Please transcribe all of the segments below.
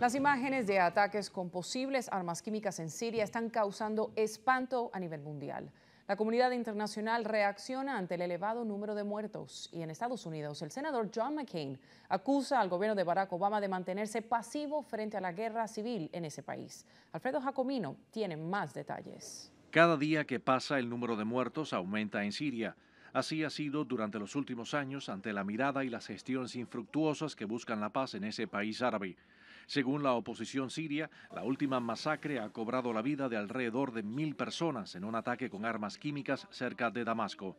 Las imágenes de ataques con posibles armas químicas en Siria están causando espanto a nivel mundial. La comunidad internacional reacciona ante el elevado número de muertos y en Estados Unidos el senador John McCain acusa al gobierno de Barack Obama de mantenerse pasivo frente a la guerra civil en ese país. Alfredo Jacomino tiene más detalles. Cada día que pasa el número de muertos aumenta en Siria. Así ha sido durante los últimos años ante la mirada y las gestiones infructuosas que buscan la paz en ese país árabe. Según la oposición siria, la última masacre ha cobrado la vida de alrededor de mil personas en un ataque con armas químicas cerca de Damasco.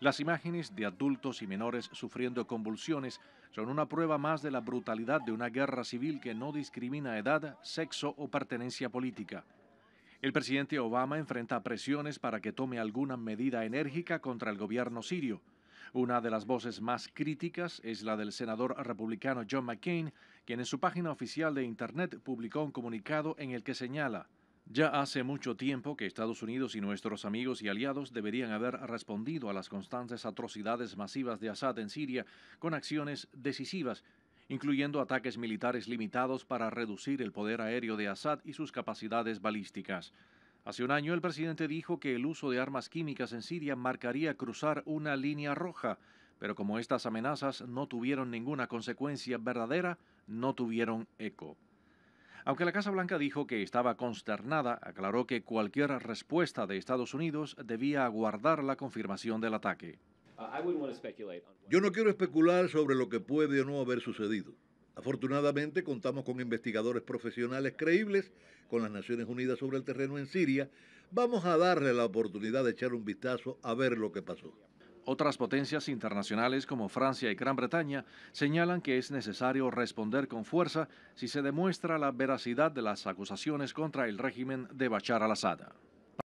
Las imágenes de adultos y menores sufriendo convulsiones son una prueba más de la brutalidad de una guerra civil que no discrimina edad, sexo o pertenencia política. El presidente Obama enfrenta presiones para que tome alguna medida enérgica contra el gobierno sirio. Una de las voces más críticas es la del senador republicano John McCain, quien en su página oficial de Internet publicó un comunicado en el que señala ya hace mucho tiempo que Estados Unidos y nuestros amigos y aliados deberían haber respondido a las constantes atrocidades masivas de Assad en Siria con acciones decisivas, incluyendo ataques militares limitados para reducir el poder aéreo de Assad y sus capacidades balísticas. Hace un año el presidente dijo que el uso de armas químicas en Siria marcaría cruzar una línea roja, pero como estas amenazas no tuvieron ninguna consecuencia verdadera, no tuvieron eco. Aunque la Casa Blanca dijo que estaba consternada, aclaró que cualquier respuesta de Estados Unidos debía aguardar la confirmación del ataque. Uh, Yo no quiero especular sobre lo que puede o no haber sucedido. Afortunadamente contamos con investigadores profesionales creíbles con las Naciones Unidas sobre el terreno en Siria. Vamos a darle la oportunidad de echar un vistazo a ver lo que pasó. Otras potencias internacionales como Francia y Gran Bretaña señalan que es necesario responder con fuerza si se demuestra la veracidad de las acusaciones contra el régimen de Bachar al-Assad.